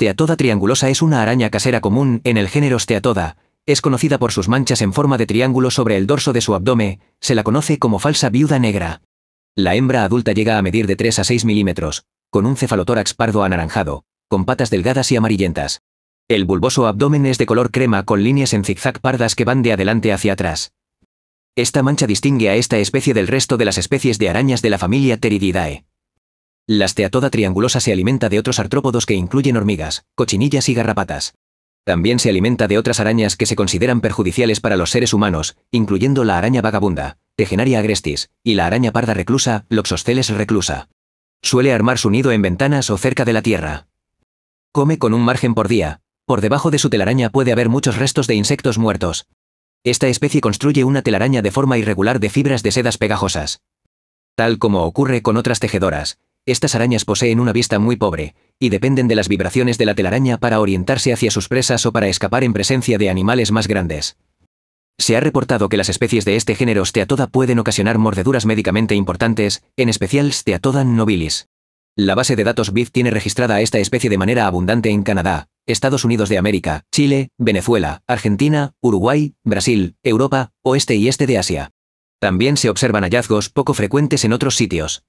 Steatoda triangulosa es una araña casera común en el género Steatoda. Es conocida por sus manchas en forma de triángulo sobre el dorso de su abdomen, se la conoce como falsa viuda negra. La hembra adulta llega a medir de 3 a 6 milímetros, con un cefalotórax pardo anaranjado, con patas delgadas y amarillentas. El bulboso abdomen es de color crema con líneas en zigzag pardas que van de adelante hacia atrás. Esta mancha distingue a esta especie del resto de las especies de arañas de la familia Pterididae. La steatoda triangulosa se alimenta de otros artrópodos que incluyen hormigas, cochinillas y garrapatas. También se alimenta de otras arañas que se consideran perjudiciales para los seres humanos, incluyendo la araña vagabunda, Tegenaria agrestis, y la araña parda reclusa, Loxosceles reclusa. Suele armar su nido en ventanas o cerca de la tierra. Come con un margen por día. Por debajo de su telaraña puede haber muchos restos de insectos muertos. Esta especie construye una telaraña de forma irregular de fibras de sedas pegajosas. Tal como ocurre con otras tejedoras, estas arañas poseen una vista muy pobre, y dependen de las vibraciones de la telaraña para orientarse hacia sus presas o para escapar en presencia de animales más grandes. Se ha reportado que las especies de este género Steatoda pueden ocasionar mordeduras médicamente importantes, en especial Steatoda nobilis. La base de datos BIF tiene registrada a esta especie de manera abundante en Canadá, Estados Unidos de América, Chile, Venezuela, Argentina, Uruguay, Brasil, Europa, oeste y este de Asia. También se observan hallazgos poco frecuentes en otros sitios,